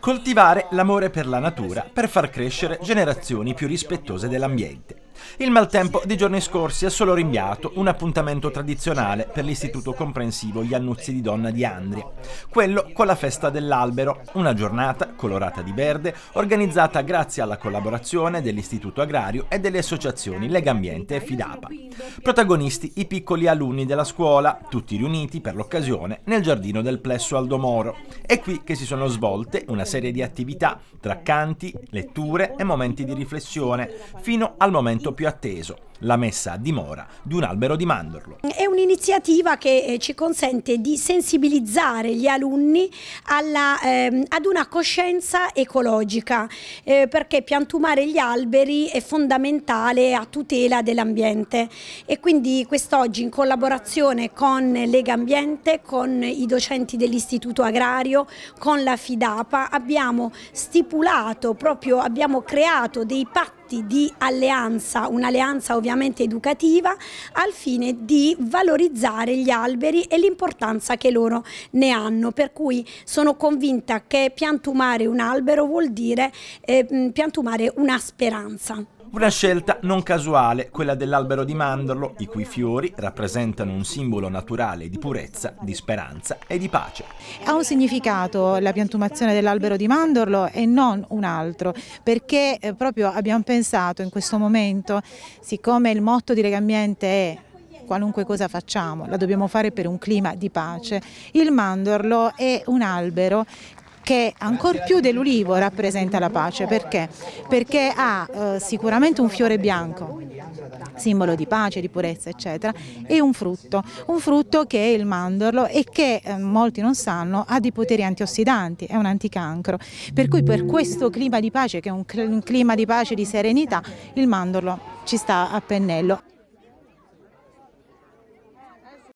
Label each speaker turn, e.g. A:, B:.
A: Coltivare l'amore per la natura per far crescere generazioni più rispettose dell'ambiente. Il maltempo dei giorni scorsi ha solo rinviato un appuntamento tradizionale per l'istituto comprensivo Gli Annuzzi di Donna di Andria, quello con la festa dell'albero, una giornata colorata di verde organizzata grazie alla collaborazione dell'istituto agrario e delle associazioni Lega Ambiente e Fidapa. Protagonisti i piccoli alunni della scuola, tutti riuniti per l'occasione nel giardino del plesso Aldomoro. È qui che si sono svolte una serie di attività tra canti, letture e momenti di riflessione, fino al momento momento più atteso, la messa a dimora di un albero di mandorlo.
B: È un'iniziativa che eh, ci consente di sensibilizzare gli alunni alla, ehm, ad una coscienza ecologica, eh, perché piantumare gli alberi è fondamentale a tutela dell'ambiente e quindi quest'oggi in collaborazione con Lega Ambiente, con i docenti dell'Istituto Agrario, con la FIDAPA abbiamo stipulato, proprio abbiamo creato dei patti progetti di alleanza, un'alleanza ovviamente educativa, al fine di valorizzare gli alberi e l'importanza che loro ne hanno. Per cui sono convinta che piantumare un albero vuol dire eh, piantumare una speranza. Una
A: scelta non casuale, quella dell'albero di mandorlo, i cui fiori rappresentano un simbolo naturale di purezza, di speranza e di pace.
C: Ha un significato la piantumazione dell'albero di mandorlo e non un altro, perché eh, proprio abbiamo pensato in questo momento, siccome il motto di Legambiente è qualunque cosa facciamo, la dobbiamo fare per un clima di pace. Il mandorlo è un albero che ancor più dell'ulivo rappresenta la pace. Perché? Perché ha eh, sicuramente un fiore bianco, simbolo di pace, di purezza, eccetera, e un frutto, un frutto che è il mandorlo e che eh, molti non sanno ha dei poteri antiossidanti, è un anticancro. Per cui per questo clima di pace, che è un clima di pace, di serenità, il mandorlo ci sta a pennello.